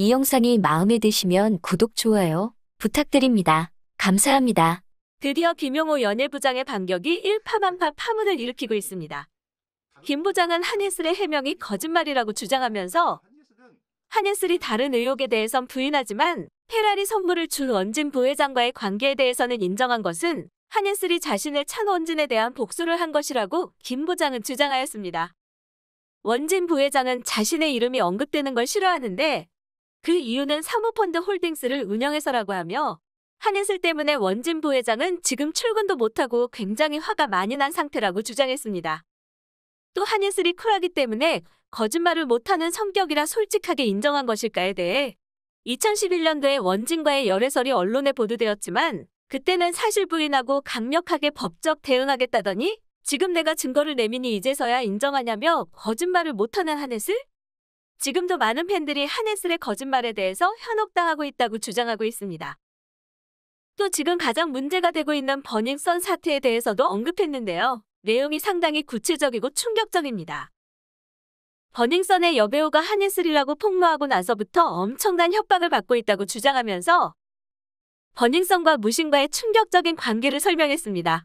이 영상이 마음에 드시면 구독, 좋아요 부탁드립니다. 감사합니다. 드디어 김용호 연예부장의 반격이 일파만파 파문을 일으키고 있습니다. 김 부장은 한예슬의 해명이 거짓말이라고 주장하면서 한예슬이 다른 의혹에 대해선 부인하지만 페라리 선물을 준 원진 부회장과의 관계에 대해서는 인정한 것은 한예슬이 자신의 찬 원진에 대한 복수를 한 것이라고 김 부장은 주장하였습니다. 원진 부회장은 자신의 이름이 언급되는 걸 싫어하는데 그 이유는 사모펀드 홀딩스를 운영해서라고 하며 한예슬 때문에 원진 부회장은 지금 출근도 못하고 굉장히 화가 많이 난 상태라고 주장했습니다. 또 한예슬이 쿨하기 때문에 거짓말을 못하는 성격이라 솔직하게 인정한 것일까에 대해 2011년도에 원진과의 열애설이 언론에 보도되었지만 그때는 사실 부인하고 강력하게 법적 대응하겠다더니 지금 내가 증거를 내미니 이제서야 인정하냐며 거짓말을 못하는 한예슬? 지금도 많은 팬들이 한예슬의 거짓말에 대해서 현혹당하고 있다고 주장하고 있습니다. 또 지금 가장 문제가 되고 있는 버닝썬 사태에 대해서도 언급했는데요. 내용이 상당히 구체적이고 충격적입니다. 버닝썬의 여배우가 한예슬이라고 폭로하고 나서부터 엄청난 협박을 받고 있다고 주장하면서 버닝썬과 무신과의 충격적인 관계를 설명했습니다.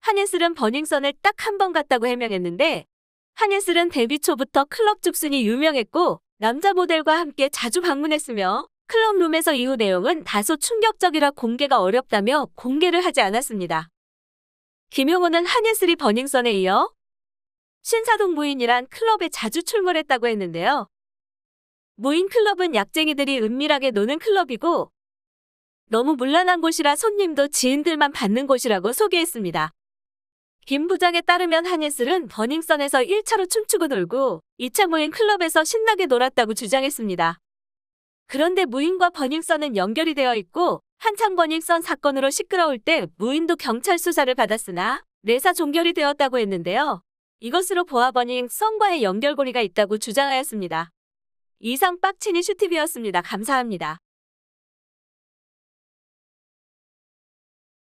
한예슬은 버닝썬을 딱 한 번 갔다고 해명했는데 하네슬은 데뷔 초부터 클럽 죽순이 유명했고 남자 모델과 함께 자주 방문했으며 클럽룸에서 이후 내용은 다소 충격적이라 공개가 어렵다며 공개를 하지 않았습니다. 김용호는 하네슬이 버닝썬에 이어 신사동 무인이란 클럽에 자주 출몰했다고 했는데요. 무인 클럽은 약쟁이들이 은밀하게 노는 클럽이고 너무 문란한 곳이라 손님도 지인들만 받는 곳이라고 소개했습니다. 김 부장에 따르면 한예슬은 버닝썬에서 1차로 춤추고 놀고 2차 모인 클럽에서 신나게 놀았다고 주장했습니다. 그런데 무인과 버닝썬은 연결이 되어 있고 한창 버닝썬 사건으로 시끄러울 때 무인도 경찰 수사를 받았으나 내사 종결이 되었다고 했는데요. 이것으로 보아 버닝썬과의 연결고리가 있다고 주장하였습니다. 이상 빡치니 슈티비였습니다. 감사합니다.